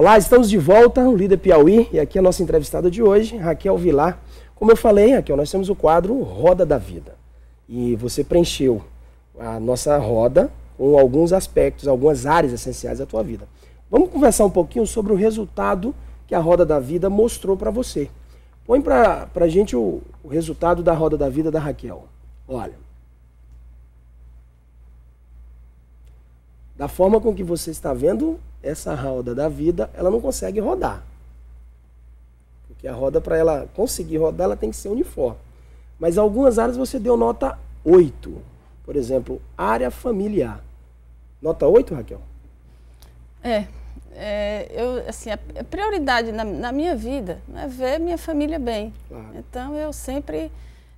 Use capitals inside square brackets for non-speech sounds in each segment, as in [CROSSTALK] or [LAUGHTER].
Olá, estamos de volta, o Líder Piauí, e aqui é a nossa entrevistada de hoje, Raquel Vilar. Como eu falei, Raquel, nós temos o quadro Roda da Vida. E você preencheu a nossa roda com alguns aspectos, algumas áreas essenciais da tua vida. Vamos conversar um pouquinho sobre o resultado que a Roda da Vida mostrou para você. Põe para a gente o, o resultado da Roda da Vida da Raquel. Olha. Da forma com que você está vendo essa roda da vida, ela não consegue rodar. Porque a roda, para ela conseguir rodar, ela tem que ser uniforme. Mas algumas áreas você deu nota 8. Por exemplo, área familiar. Nota 8, Raquel? É. é eu, assim, a prioridade na, na, minha vida é ver minha família bem. Claro. Então, eu sempre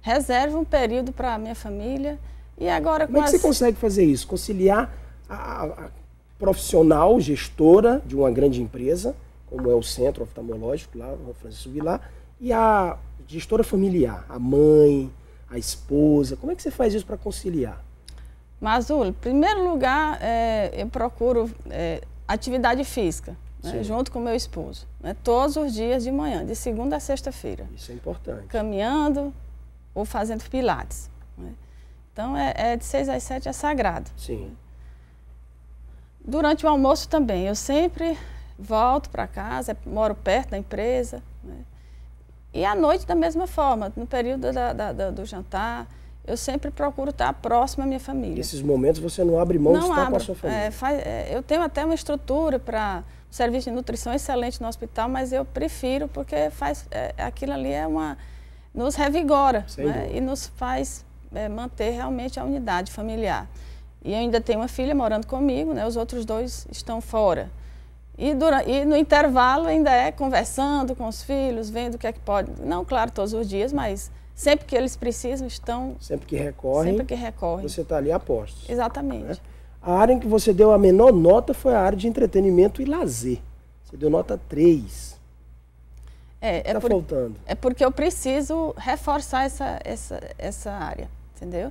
reservo um período para a minha família. E agora, Como é que as... você consegue fazer isso? Conciliar a, a, profissional, gestora de uma grande empresa, como é o Centro Oftalmológico, lá, o Francisco Vilar, e a gestora familiar, a mãe, a esposa. Como é que você faz isso para conciliar? Mazul, em primeiro lugar, é, eu procuro é, atividade física. Né, junto com meu esposo, né, todos os dias de manhã, de segunda a sexta-feira. Isso é importante. Caminhando ou fazendo pilates. Né. Então, é, é, de seis às sete é sagrado. Sim. Durante o almoço também, eu sempre volto para casa, moro perto da empresa. Né? E à noite, da mesma forma, no período da, da, da, do jantar, eu sempre procuro estar próximo à minha família. E esses momentos você não abre mão não de estar abro. com a sua família? É, faz, é, eu tenho até uma estrutura para um serviço de nutrição excelente no hospital, mas eu prefiro porque faz, é, aquilo ali é uma, nos revigora né? e nos faz é, manter realmente a unidade familiar. E ainda tenho uma filha morando comigo, né? Os outros dois estão fora. E, durante, e no intervalo ainda é conversando com os filhos, vendo o que é que pode. Não, claro, todos os dias, mas sempre que eles precisam, estão. Sempre que recorrem. Sempre que recorrem. Você está ali a postos. Né? Exatamente. Né? A área em que você deu a menor nota foi a área de entretenimento e lazer. Você deu nota 3. É, é, tá por, faltando. É porque eu preciso reforçar essa, essa, essa área, entendeu?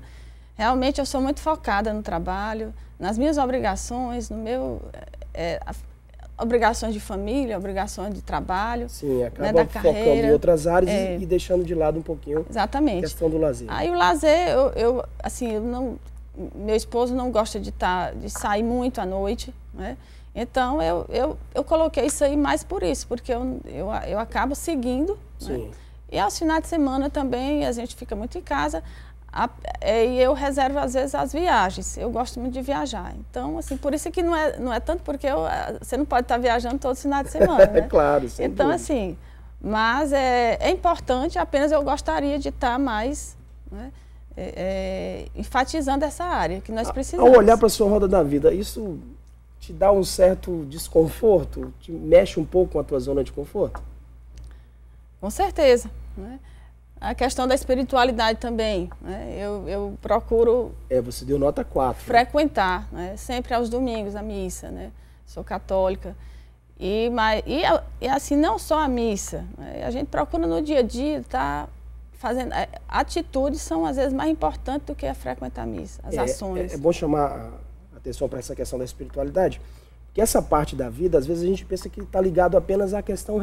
Realmente eu sou muito focada no trabalho, nas minhas obrigações, no meu é, obrigações de família, obrigações de trabalho. Sim, né, acaba né, focando carreira, em outras áreas é, e, e, deixando de lado um pouquinho exatamente. a questão do lazer. Aí o lazer, eu, eu assim, eu não, meu esposo não gosta de, tá, de sair muito à noite, né? Então eu, eu, eu coloquei isso aí mais por isso, porque eu, eu, eu acabo seguindo. Né? Sim. Né? E aos finais de semana também a gente fica muito em casa. A, é, e eu reservo às vezes as viagens. Eu gosto muito de viajar. Então, assim, por isso que não é, não é tanto porque eu, eh, você não pode estar viajando todo final de semana, [LAUGHS] é né? claro, sim. Então, dúvida. assim, mas é, é, importante, apenas eu gostaria de estar mais né, é, é, enfatizando essa área que nós precisamos. Ao olhar para a sua roda da vida, isso te dá um certo desconforto? Te mexe um pouco com a tua zona de conforto? Com certeza, né? A questão da espiritualidade também. Né? Eu, eu, procuro. É, você deu nota 4. Né? Frequentar, né? sempre aos domingos a missa, né? Sou católica. E, mas, e, e assim, não só a missa. Né? A gente procura no dia a dia estar tá fazendo. É, atitudes são, às vezes, mais importantes do que a frequentar a missa, as é, é ações. É, é bom chamar a atenção para essa questão da espiritualidade, porque essa parte da vida, às vezes, a gente pensa que está ligado apenas à questão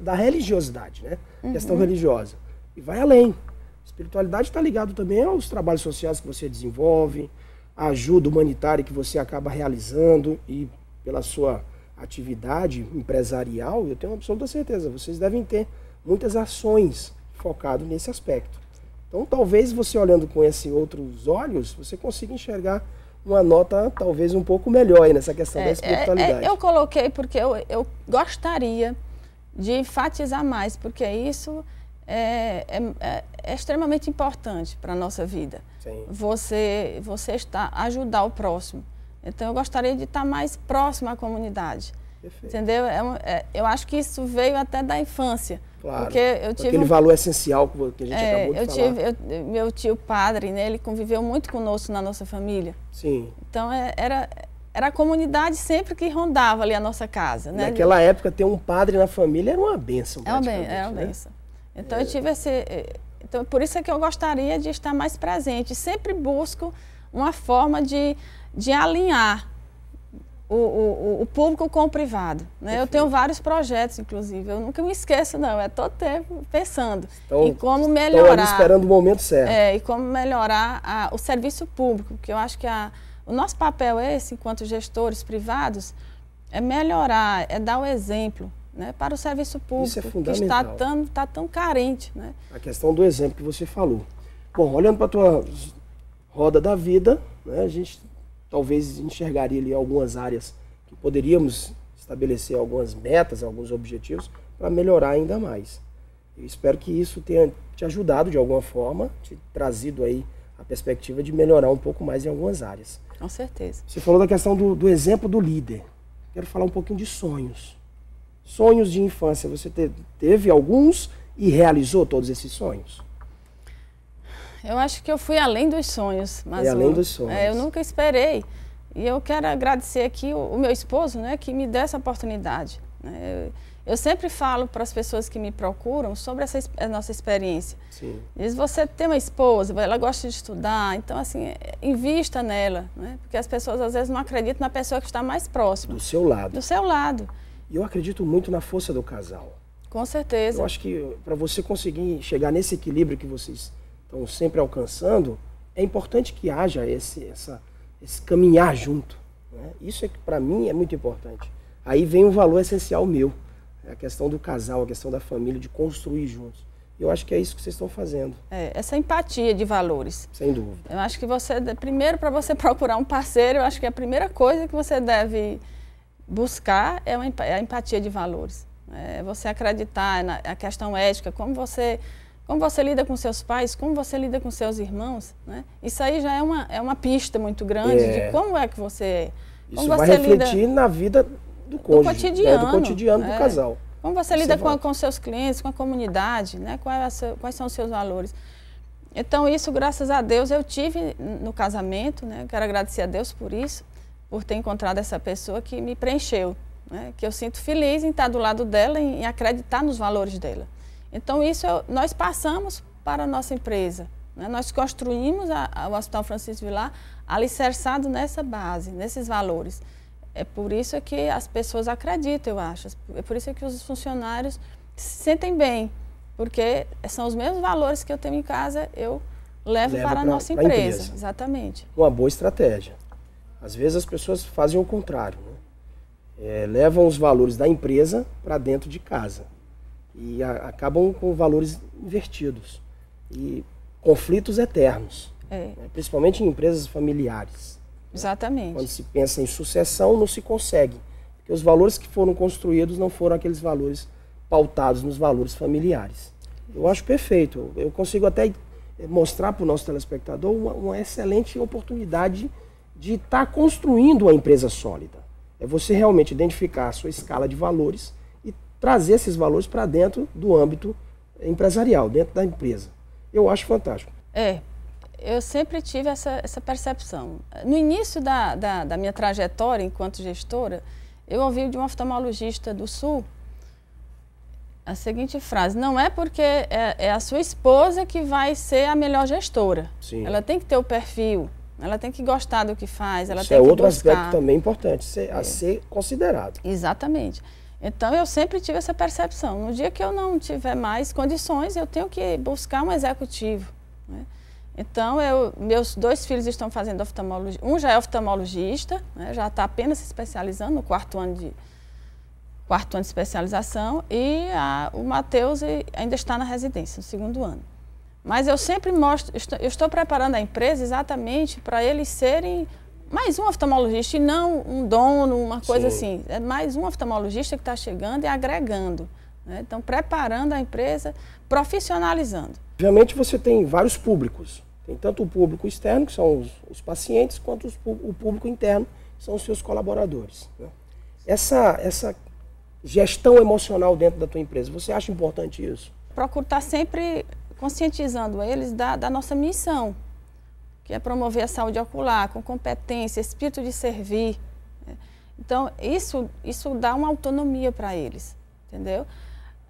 da religiosidade, né? Uhum. Questão religiosa e vai além. Espiritualidade está ligado também aos trabalhos sociais que você desenvolve, à ajuda humanitária que você acaba realizando e pela sua atividade empresarial, eu tenho absoluta certeza, vocês devem ter muitas ações focadas nesse aspecto. Então, talvez você olhando com esses outros olhos, você consiga enxergar uma nota talvez um pouco melhor nessa questão é, da espiritualidade. É, é, eu coloquei porque eu, eu gostaria de enfatizar mais, porque isso é, é, é extremamente importante para a nossa vida. Sim. Você, você está ajudar o próximo. Então, eu gostaria de estar mais próximo à comunidade. Perfeito. Entendeu? É, é eu acho que isso veio até da infância. Claro. Porque eu tive Aquele um... valor essencial que a gente é, acabou de eu falar. Tive, eu, meu tio padre, né, ele conviveu muito conosco na nossa família. Sim. Então, é, era, era a comunidade sempre que rondava ali a nossa casa. Né? Naquela época, ter um padre na família era uma benção. É uma benção. É uma benção. Né? Então eu é. tive esse. Eh, então, por isso é que eu gostaria de estar mais presente. Sempre busco uma forma de, de alinhar o, o, o público com o privado. Né? Eu tenho vários projetos, inclusive. Eu nunca me esqueço, não. É todo tempo pensando então, em como melhorar. esperando o momento certo. É, e como melhorar a, o serviço público, porque eu acho que a, o nosso papel é esse, enquanto gestores privados, é melhorar, é dar o exemplo né, para o serviço público, Isso é que está tão, está tão carente. Né? A questão do exemplo que você falou. Bom, olhando para a tua roda da vida, né, a gente talvez enxergaria ali algumas áreas que poderíamos estabelecer algumas metas, alguns objetivos para melhorar ainda mais. Eu espero que isso tenha te ajudado de alguma forma, te trazido aí a perspectiva de melhorar um pouco mais em algumas áreas. Com certeza. Você falou da questão do, do exemplo do líder. Quero falar um pouquinho de sonhos sonhos de infância, você teve alguns e realizou todos esses sonhos? Eu acho que eu fui além dos sonhos. Mas além dos sonhos. É, eu nunca esperei. E eu quero agradecer aqui o, o, meu esposo, né, que me deu essa oportunidade. Né? Eu, eu, sempre falo para as pessoas que me procuram sobre essa nossa experiência. Sim. Diz, você tem uma esposa, ela gosta de estudar, então, assim, invista nela, né? Porque as pessoas, às vezes, não acreditam na pessoa que está mais próxima. Do seu lado. Do seu lado. E eu acredito muito na força do casal. Com certeza. Eu acho que para você conseguir chegar nesse equilíbrio que vocês estão sempre alcançando, é importante que haja esse, essa, esse caminhar junto. Né? Isso é que para mim é muito importante. Aí vem um valor essencial meu, a questão do casal, a questão da família, de construir juntos. Eu acho que é isso que vocês estão fazendo. É, essa empatia de valores. Sem dúvida. Eu acho que você, primeiro, para você [LAUGHS] procurar um parceiro, eu acho que é a primeira coisa que você deve buscar é, é a empatia de valores. É você acreditar na a questão ética, como você, como você lida com seus pais, como você lida com seus irmãos. Né? Isso aí já é uma, é uma pista muito grande é. de como é que você. Isso você vai refletir lida... na vida do cônjuge, do cotidiano, né? do, cotidiano é. do casal. Como você lida você com, com seus clientes, com a comunidade, né? quais, é quais são os seus valores. Então, isso, graças a Deus, eu tive no casamento, né? Quero agradecer a Deus por isso por ter encontrado essa pessoa que me preencheu, né? que eu sinto feliz em estar do lado dela, em acreditar nos valores dela. Então, isso eu, nós passamos para a nossa empresa. Né? Nós construímos a, a, o Hospital Francisco Vilar alicerçado nessa base, nesses valores. É por isso que as pessoas acreditam, eu acho. É por isso que os funcionários se sentem bem, porque são os mesmos valores que eu tenho em casa, eu levo Leva para a nossa empresa. empresa. Exatamente. Uma boa estratégia. Às vezes as pessoas fazem o contrário, né? é, levam os valores da empresa para dentro de casa e a, acabam com valores invertidos e conflitos eternos, é. né? principalmente em empresas familiares. Né? Exatamente. Quando se pensa em sucessão, não se consegue, porque os valores que foram construídos não foram aqueles valores pautados nos valores familiares. Eu acho perfeito. Eu consigo até mostrar para o nosso telespectador uma, uma excelente oportunidade de estar tá construindo uma empresa sólida. É você realmente identificar a sua escala de valores e trazer esses valores para dentro do âmbito empresarial, dentro da empresa. Eu acho fantástico. É, eu sempre tive essa, essa percepção. No início da, da, da minha trajetória enquanto gestora, eu ouvi de um oftalmologista do Sul a seguinte frase: não é porque é, é, a sua esposa que vai ser a melhor gestora. Sim. Ela tem que ter o perfil, ela tem que gostar do que faz, ela Isso tem é que outro buscar. aspecto também importante ser, a é. ser considerado. Exatamente. Então eu sempre tive essa percepção. No dia que eu não tiver mais condições, eu tenho que buscar um executivo. Né? Então eu, meus dois filhos estão fazendo oftalmologia. Um já é oftalmologista, né? já está apenas se especializando no quarto ano de quarto ano de especialização e a, o Matheus ainda está na residência, no segundo ano. Mas eu sempre mostro, eu estou preparando a empresa exatamente para eles serem mais um oftalmologista e não um dono, uma coisa Sim. assim. É mais um oftalmologista que está chegando e agregando. Né? Então, preparando a empresa, profissionalizando. Obviamente, você tem vários públicos. Tem tanto o público externo, que são os, os pacientes, quanto os, o público interno, que são os seus colaboradores. Né? Essa, essa gestão emocional dentro da tua empresa, você acha importante isso? Procuro estar tá sempre conscientizando eles da, da nossa missão, que é promover a saúde ocular com competência, espírito de servir. Né? Então, isso, isso dá uma autonomia para eles, entendeu?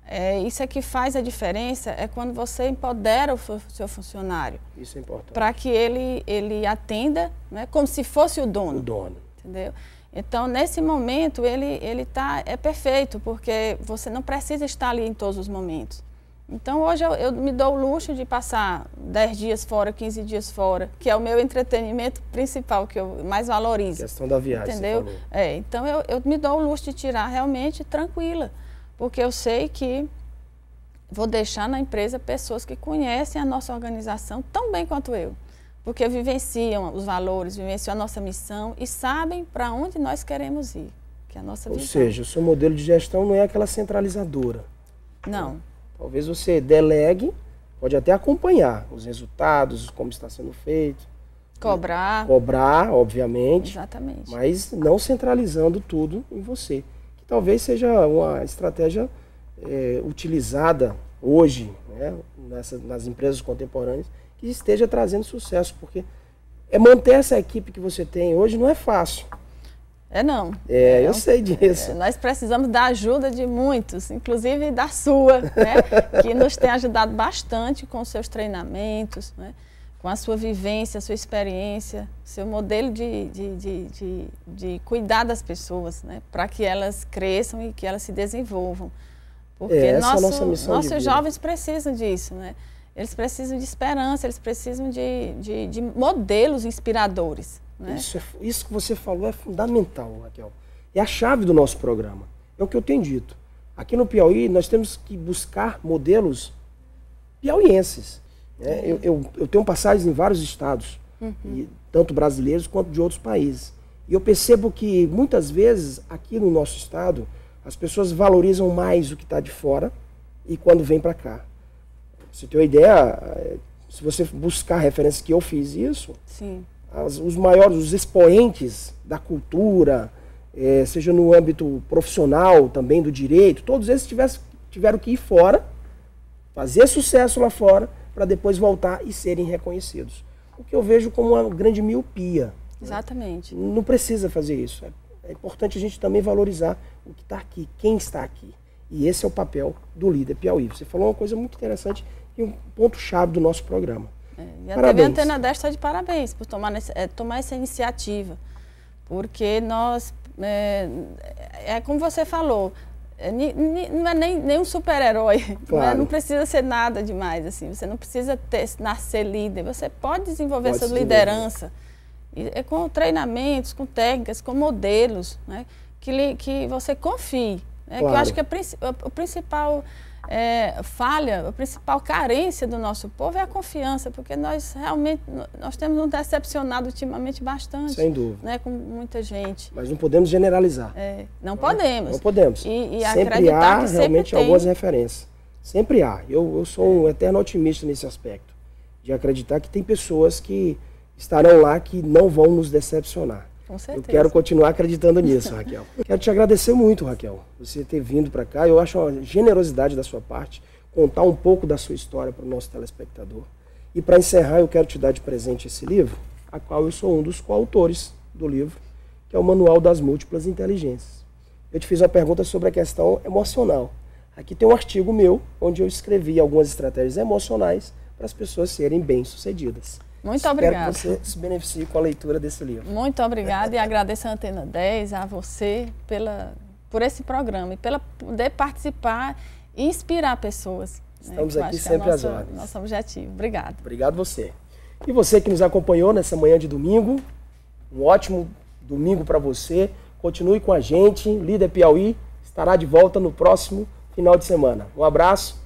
É, isso é que faz a diferença, é quando você empodera o seu funcionário. Isso é importante. Para que ele, ele atenda né, como se fosse o dono. O dono. Entendeu? Então, nesse momento, ele, ele tá, é perfeito, porque você não precisa estar ali em todos os momentos. Então hoje eu, eu, me dou o luxo de passar 10 dias fora, 15 dias fora, que é o meu entretenimento principal, que eu mais valorizo. A questão da viagem. Entendeu? É, então eu, eu me dou o luxo de tirar realmente tranquila, porque eu sei que vou deixar na empresa pessoas que conhecem a nossa organização tão bem quanto eu, porque vivenciam os valores, vivenciam a nossa missão e sabem para onde nós queremos ir, que é a nossa Ou visão. seja, o seu modelo de gestão não é aquela centralizadora. Não. Talvez você delegue, pode até acompanhar os resultados, como está sendo feito. Cobrar. Né? Cobrar, obviamente. Exatamente. Mas não centralizando tudo em você. Que talvez seja uma estratégia é, utilizada hoje né? Nessa, nas empresas contemporâneas que esteja trazendo sucesso, porque é manter essa equipe que você tem hoje não é fácil. É não. É, eu é, é sei disso. É, nós precisamos da ajuda de muitos, inclusive da sua, né? [LAUGHS] que nos tem ajudado bastante com seus treinamentos, né? com a sua vivência, a sua experiência, seu modelo de, de, de, de, de cuidar das pessoas, né? para que elas cresçam e que elas se desenvolvam. Porque é, nosso, é nossos jovens precisam disso, né? Eles precisam de esperança, eles precisam de, de, de modelos inspiradores. Né? Isso, é, isso que você falou é fundamental, Raquel. É a chave do nosso programa. É o que eu tenho dito. Aqui no Piauí, nós temos que buscar modelos piauienses. Né? É. Eu, eu, eu, tenho passagens em vários estados, uhum. e, tanto brasileiros quanto de outros países. E eu percebo que muitas vezes aqui no nosso estado as pessoas valorizam mais o que está de fora e quando vem para cá. Você tem uma ideia? Eh, se você buscar referências que eu fiz isso, Sim as, os maiores, os expoentes da cultura, é, seja no âmbito profissional também, do direito, todos esses tivessem tiveram que ir fora, fazer sucesso lá fora, para depois voltar e serem reconhecidos. O que eu vejo como uma grande miopia. Né? Exatamente. Né? Não precisa fazer isso. É, é importante a gente também valorizar o que está aqui, quem está aqui. E esse é o papel do líder Piauí. Você falou uma coisa muito interessante e um ponto-chave do nosso programa. É, e a parabéns. TV Antena 10 está é de parabéns por tomar, é, tomar essa iniciativa, porque nós, é, é como você falou, é, ni, ni, não é nem, nem um super-herói, [LAUGHS] claro. não, não, precisa ser nada demais, assim, você não precisa ter, nascer líder, você pode desenvolver pode liderança e, é com treinamentos, com técnicas, com modelos, né, que, que você confie, né, claro. que eu acho que o principal é, falha, a principal carência do nosso povo é a confiança, porque nós realmente nós temos nos decepcionado ultimamente bastante. Sem dúvida. Né, com muita gente. Mas não podemos generalizar. É, não, podemos. Não podemos. E, e sempre há sempre realmente tem. algumas referências. Sempre há. Eu, eu sou um eterno otimista nesse aspecto, de acreditar que tem pessoas que estarão lá que não vão nos decepcionar. Com certeza. Eu quero continuar acreditando nisso, Raquel. [LAUGHS] quero te agradecer muito, Raquel, você ter vindo para cá. Eu acho uma generosidade da sua parte contar um pouco da sua história para o nosso telespectador. E para encerrar, eu quero te dar de presente esse livro, a qual eu sou um dos coautores do livro, que é o Manual das Múltiplas Inteligências. Eu te fiz uma pergunta sobre a questão emocional. Aqui tem um artigo meu onde eu escrevi algumas estratégias emocionais para as pessoas serem bem-sucedidas. Muito obrigada. Espero que você se beneficie com a leitura desse livro. Muito obrigada e agradeço a Antena 10, a você, pela, por esse programa e pela poder participar e inspirar pessoas. Né, Estamos né, aqui é sempre é nosso, às ordens. Nosso objetivo. Obrigado. Obrigado você. E você que nos acompanhou nessa manhã de domingo, um ótimo domingo para você. Continue com a gente. Líder Piauí estará de volta no próximo final de semana. Um abraço.